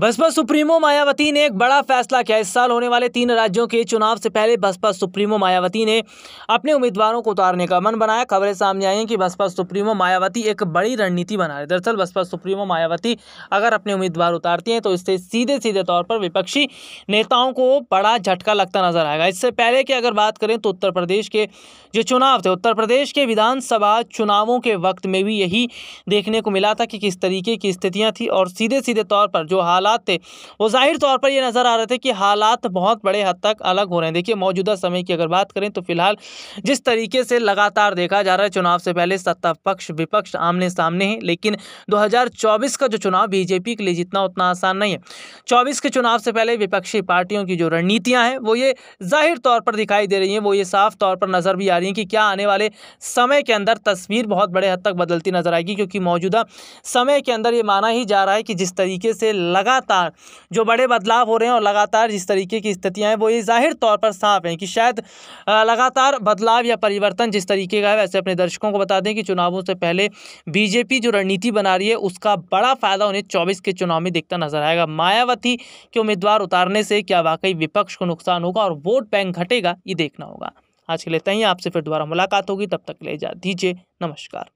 Baspa supremo Mayawati ने एक बड़ा फैसला किया इस साल होने वाले तीन राज्यों के चुनाव से पहले बसपा सुप्रीमो मायावती ने अपने उम्मीदवारों को उतारने का मन बनाया खबरें सामने आई हैं कि बसपा सुप्रीमो मायावती एक बड़ी रणनीति बना रही दरअसल बसपा सुप्रीमो मायावती अगर अपने उम्मीदवार उतारती हैं तो इससे सीधे सीधे तौर पर विपक्षी नेताओं को बड़ा झटका लगता नजर आएगा इससे पहले की अगर बात करें तो उत्तर प्रदेश के जो चुनाव थे उत्तर प्रदेश के विधानसभा चुनावों के वक्त में भी यही देखने को मिला था कि किस तरीके की स्थितियाँ थी और सीधे सीधे तौर पर जो हाल हालात थे वो ज़ाहिर तौर पर ये नज़र आ रहे थे कि हालात बहुत बड़े हद तक अलग हो रहे हैं देखिए मौजूदा समय की अगर बात करें तो फिलहाल जिस तरीके से लगातार देखा जा रहा है चुनाव से पहले सत्ता पक्ष विपक्ष आमने सामने हैं लेकिन दो का जो चुनाव बीजेपी के लिए जितना उतना आसान नहीं है चौबीस के चुनाव से पहले विपक्षी पार्टियों की जो रणनीतियां हैं वो ये जाहिर तौर पर दिखाई दे रही हैं वो ये साफ तौर पर नज़र भी आ रही हैं कि क्या आने वाले समय के अंदर तस्वीर बहुत बड़े हद तक बदलती नजर आएगी क्योंकि मौजूदा समय के अंदर ये माना ही जा रहा है कि जिस तरीके से लगा लगातार जो बड़े बदलाव हो रहे हैं और लगातार जिस तरीके की स्थितियाँ हैं वो ये जाहिर तौर पर साफ हैं कि शायद लगातार बदलाव या परिवर्तन जिस तरीके का है वैसे अपने दर्शकों को बता दें कि चुनावों से पहले बीजेपी जो रणनीति बना रही है उसका बड़ा फ़ायदा उन्हें चौबीस के चुनाव में देखता नजर आएगा मायावती के उम्मीदवार उतारने से क्या वाकई विपक्ष को नुकसान होगा और वोट बैंक घटेगा ये देखना होगा आज के लिए तय आपसे फिर दोबारा मुलाकात होगी तब तक ले जा दीजिए नमस्कार